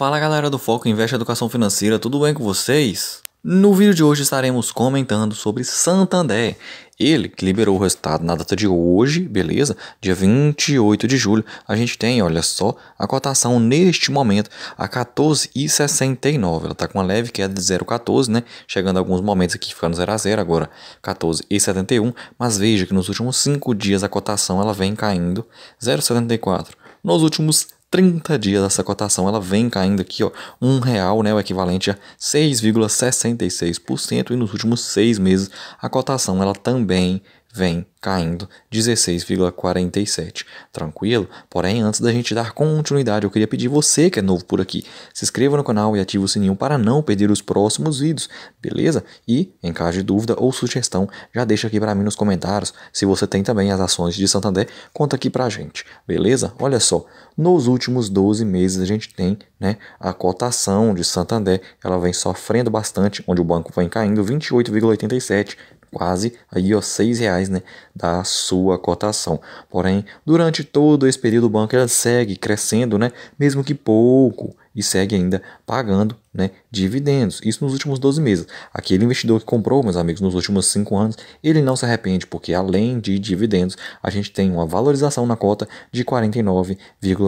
Fala galera do Foco Investe Educação Financeira, tudo bem com vocês? No vídeo de hoje estaremos comentando sobre Santander. Ele que liberou o resultado na data de hoje, beleza? Dia 28 de julho. A gente tem, olha só, a cotação neste momento a 14,69. Ela está com uma leve queda de 0,14, né? Chegando a alguns momentos aqui ficando 0 a 0 agora, 14,71, mas veja que nos últimos 5 dias a cotação ela vem caindo 0,74. Nos últimos 30 dias essa cotação ela vem caindo aqui, ó, um real, né, o equivalente a 6,66% e nos últimos seis meses a cotação ela também vem caindo 16,47. Tranquilo? Porém, antes da gente dar continuidade, eu queria pedir você que é novo por aqui, se inscreva no canal e ative o sininho para não perder os próximos vídeos, beleza? E, em caso de dúvida ou sugestão, já deixa aqui para mim nos comentários. Se você tem também as ações de Santander, conta aqui para a gente, beleza? Olha só, nos últimos 12 meses a gente tem né, a cotação de Santander, ela vem sofrendo bastante, onde o banco vem caindo 28,87 quase aí, ó, seis reais, né, da sua cotação. Porém, durante todo esse período o banco segue crescendo, né, mesmo que pouco e segue ainda pagando né, dividendos. Isso nos últimos 12 meses. Aquele investidor que comprou, meus amigos, nos últimos 5 anos, ele não se arrepende, porque além de dividendos, a gente tem uma valorização na cota de 49,49.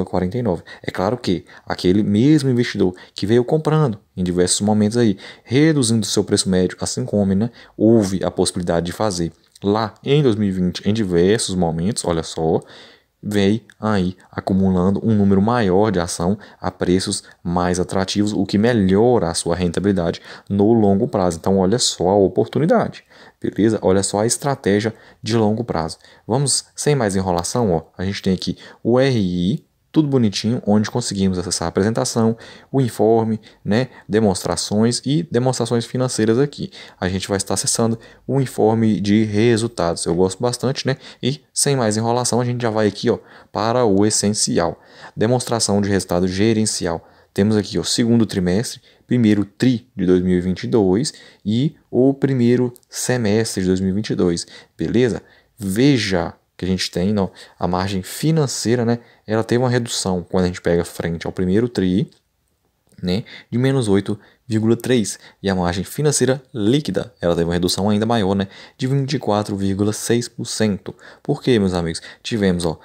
,49. É claro que aquele mesmo investidor que veio comprando em diversos momentos aí, reduzindo seu preço médio, assim como né, houve a possibilidade de fazer lá em 2020 em diversos momentos, olha só, vem aí acumulando um número maior de ação a preços mais atrativos, o que melhora a sua rentabilidade no longo prazo. Então, olha só a oportunidade, beleza? Olha só a estratégia de longo prazo. Vamos sem mais enrolação, ó. A gente tem aqui o RI, tudo bonitinho, onde conseguimos acessar a apresentação, o informe, né, demonstrações e demonstrações financeiras aqui. A gente vai estar acessando o informe de resultados. Eu gosto bastante, né? E sem mais enrolação, a gente já vai aqui, ó, para o essencial. Demonstração de resultado gerencial. Temos aqui o segundo trimestre, primeiro tri de 2022 e o primeiro semestre de 2022, beleza? Veja que a gente tem, não, a margem financeira, né, ela teve uma redução quando a gente pega frente ao primeiro TRI, né, de menos 8,3 e a margem financeira líquida, ela teve uma redução ainda maior, né, de 24,6%. Por quê, meus amigos? Tivemos, ó,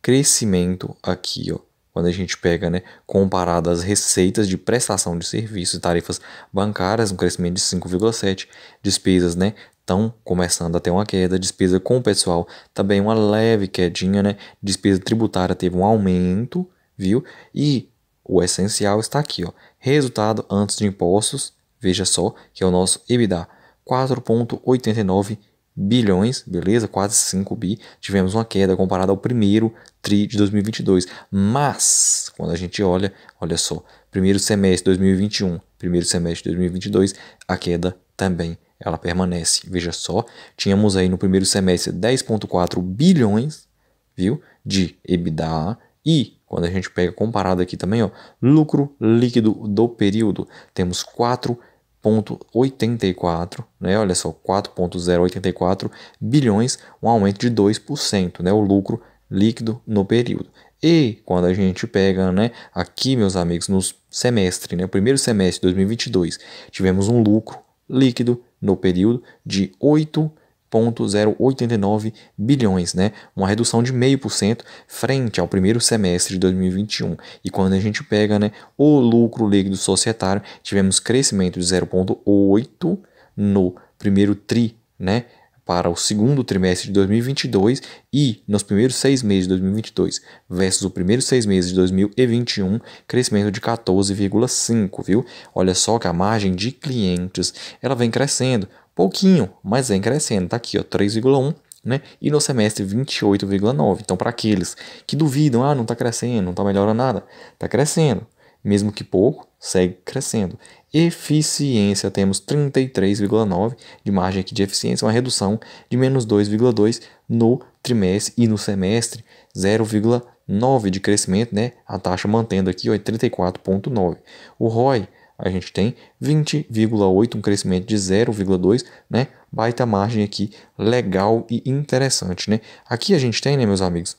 crescimento aqui, ó, quando a gente pega, né, comparado às receitas de prestação de serviços e tarifas bancárias, um crescimento de 5,7, despesas, né, estão começando a ter uma queda, despesa com o pessoal também uma leve quedinha, né, despesa tributária teve um aumento, viu? E o essencial está aqui, ó, resultado antes de impostos, veja só, que é o nosso EBITDA, 4.89 bilhões, beleza? Quase 5 bi. Tivemos uma queda comparada ao primeiro TRI de 2022. Mas, quando a gente olha, olha só, primeiro semestre de 2021, primeiro semestre de 2022, a queda também ela permanece. Veja só, tínhamos aí no primeiro semestre 10.4 bilhões, viu, de EBITDA e quando a gente pega comparado aqui também, ó, lucro líquido do período, temos 4 4,84, né? Olha só, 4,084 bilhões, um aumento de 2%, né? O lucro líquido no período. E quando a gente pega, né, aqui, meus amigos, no semestre, né, primeiro semestre de 2022, tivemos um lucro líquido no período de 8 1,089 bilhões, né? uma redução de 0,5% frente ao primeiro semestre de 2021. E quando a gente pega né, o lucro líquido societário, tivemos crescimento de 0,8% no primeiro TRI né, para o segundo trimestre de 2022 e nos primeiros seis meses de 2022 versus o primeiro seis meses de 2021, crescimento de 14,5, viu? Olha só que a margem de clientes ela vem crescendo, pouquinho, mas vem crescendo. Está aqui, ó, 3,1%. Né? E no semestre 28,9. Então, para aqueles que duvidam, ah, não está crescendo, não está melhorando nada, está crescendo. Mesmo que pouco, segue crescendo. Eficiência, temos 33,9 de margem aqui de eficiência, uma redução de menos 2,2 no trimestre e no semestre 0,9 de crescimento, né? A taxa mantendo aqui ó, 34,9. O ROI a gente tem 20,8, um crescimento de 0,2, né? Baita margem aqui, legal e interessante, né? Aqui a gente tem, né, meus amigos,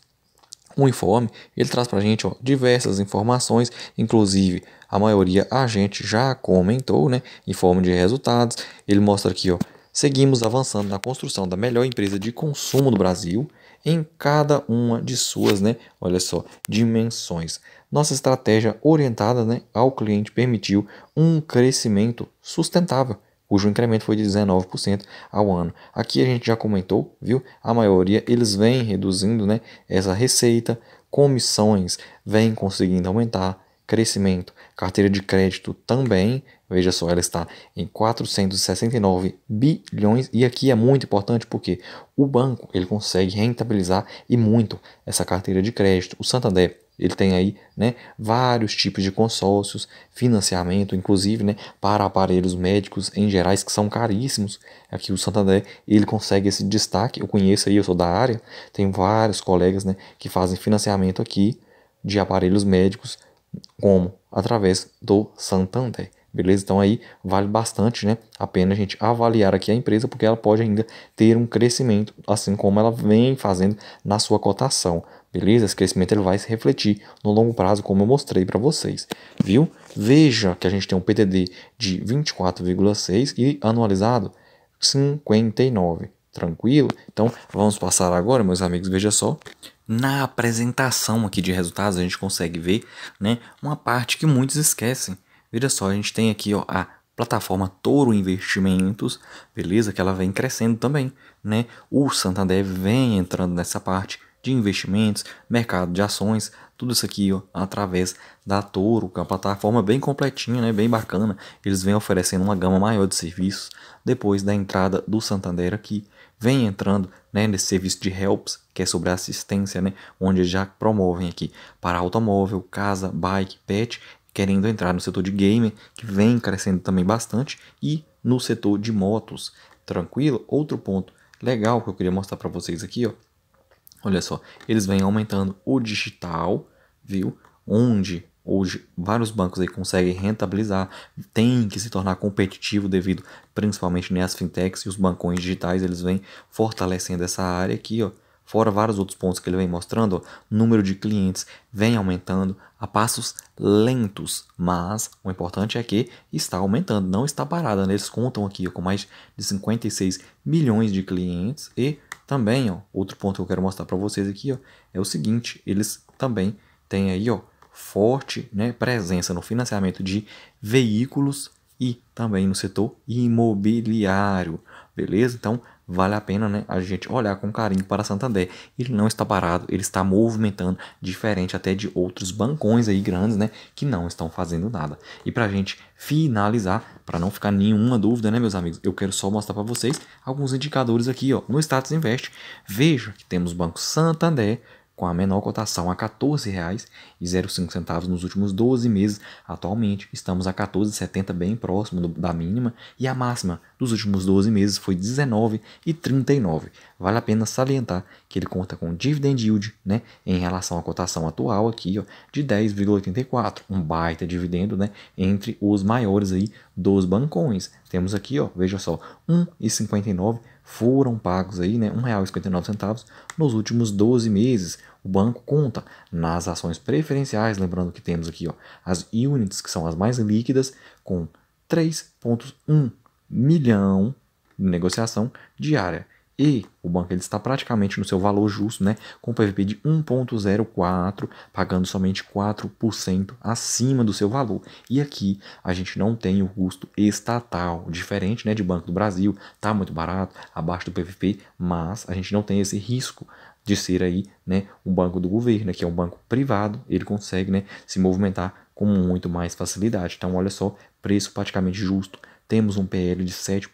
um informe, ele traz para a gente ó, diversas informações, inclusive a maioria a gente já comentou, né? Informe de resultados, ele mostra aqui, ó, seguimos avançando na construção da melhor empresa de consumo do Brasil, em cada uma de suas, né, olha só, dimensões. Nossa estratégia orientada né, ao cliente permitiu um crescimento sustentável, cujo incremento foi de 19% ao ano. Aqui a gente já comentou, viu? A maioria eles vêm reduzindo né, essa receita, comissões vêm conseguindo aumentar, crescimento. Carteira de crédito também, veja só, ela está em 469 bilhões e aqui é muito importante porque o banco ele consegue rentabilizar e muito essa carteira de crédito. O Santander ele tem aí né, vários tipos de consórcios, financiamento, inclusive né, para aparelhos médicos em gerais que são caríssimos. Aqui o Santander ele consegue esse destaque. Eu conheço aí, eu sou da área, tem vários colegas né, que fazem financiamento aqui de aparelhos médicos como através do Santander. Beleza? Então aí vale bastante, né? A pena a gente avaliar aqui a empresa, porque ela pode ainda ter um crescimento, assim como ela vem fazendo na sua cotação. Beleza? Esse crescimento ele vai se refletir no longo prazo, como eu mostrei para vocês. Viu? Veja que a gente tem um PTD de 24,6 e anualizado 59. Tranquilo? Então vamos passar agora, meus amigos. Veja só na apresentação aqui de resultados a gente consegue ver né, uma parte que muitos esquecem. Veja só, a gente tem aqui ó, a plataforma Toro Investimentos, beleza? Que ela vem crescendo também, né? O Santander vem entrando nessa parte de investimentos, mercado de ações, tudo isso aqui ó, através da Toro, que é uma plataforma bem completinha, né? bem bacana. Eles vêm oferecendo uma gama maior de serviços depois da entrada do Santander aqui vem entrando né, nesse serviço de helps, que é sobre assistência, né, onde já promovem aqui para automóvel, casa, bike, pet, querendo entrar no setor de gamer, que vem crescendo também bastante, e no setor de motos. Tranquilo? Outro ponto legal que eu queria mostrar para vocês aqui, ó. Olha só, eles vêm aumentando o digital, viu? Onde Hoje, vários bancos aí conseguem rentabilizar, tem que se tornar competitivo devido principalmente às fintechs e os bancões digitais, eles vêm fortalecendo essa área aqui, ó. Fora vários outros pontos que ele vem mostrando, ó, número de clientes vem aumentando a passos lentos, mas o importante é que está aumentando, não está parada. Né? Eles contam aqui ó, com mais de 56 milhões de clientes e também, ó, outro ponto que eu quero mostrar para vocês aqui, ó, é o seguinte, eles também têm aí, ó, forte né, presença no financiamento de veículos e também no setor imobiliário, beleza? Então, vale a pena né, a gente olhar com carinho para Santander. Ele não está parado, ele está movimentando, diferente até de outros bancões aí grandes, né, que não estão fazendo nada. E para a gente finalizar, para não ficar nenhuma dúvida, né, meus amigos, eu quero só mostrar para vocês alguns indicadores aqui, ó, no Status Invest. Veja que temos o Banco Santander, com a menor cotação a R$ 14,05 nos últimos 12 meses. Atualmente, estamos a 14,70, bem próximo do, da mínima, e a máxima dos últimos 12 meses foi R$ 19,39 vale a pena salientar que ele conta com dividend yield né, em relação à cotação atual aqui ó, de 10,84, um baita dividendo né, entre os maiores aí dos bancões. Temos aqui, ó, veja só, 1,59 foram pagos aí, né, R$ 1,59 nos últimos 12 meses. O banco conta nas ações preferenciais, lembrando que temos aqui ó, as units, que são as mais líquidas, com 3,1 milhão de negociação diária e o banco ele está praticamente no seu valor justo, né, com o PVP de 1.04, pagando somente 4% acima do seu valor. E aqui a gente não tem o custo estatal, diferente, né, de Banco do Brasil, tá muito barato, abaixo do PVP, mas a gente não tem esse risco de ser aí, né, um banco do governo, que é um banco privado, ele consegue, né, se movimentar com muito mais facilidade. Então, olha só, preço praticamente justo. Temos um PL de 7.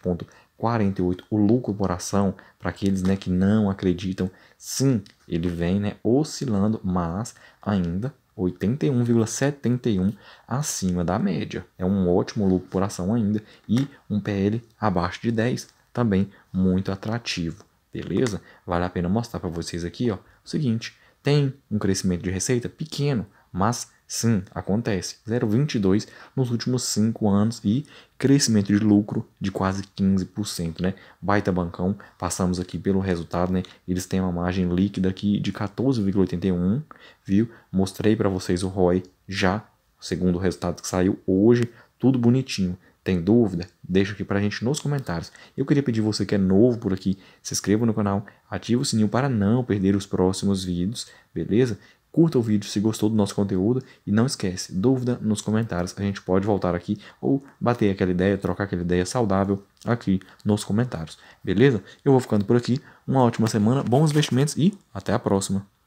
48, o lucro por ação, para aqueles né, que não acreditam, sim, ele vem né, oscilando, mas ainda 81,71 acima da média. É um ótimo lucro por ação ainda e um PL abaixo de 10, também muito atrativo. Beleza? Vale a pena mostrar para vocês aqui, ó, o seguinte, tem um crescimento de receita pequeno, mas Sim, acontece. 0,22 nos últimos 5 anos e crescimento de lucro de quase 15%, né? Baita bancão, passamos aqui pelo resultado, né? Eles têm uma margem líquida aqui de 14,81, viu? Mostrei para vocês o ROI já, segundo o resultado que saiu hoje, tudo bonitinho. Tem dúvida? Deixa aqui a gente nos comentários. Eu queria pedir você que é novo por aqui, se inscreva no canal, ative o sininho para não perder os próximos vídeos, beleza? Curta o vídeo se gostou do nosso conteúdo e não esquece, dúvida nos comentários, a gente pode voltar aqui ou bater aquela ideia, trocar aquela ideia saudável aqui nos comentários. Beleza? Eu vou ficando por aqui. Uma ótima semana, bons investimentos e até a próxima.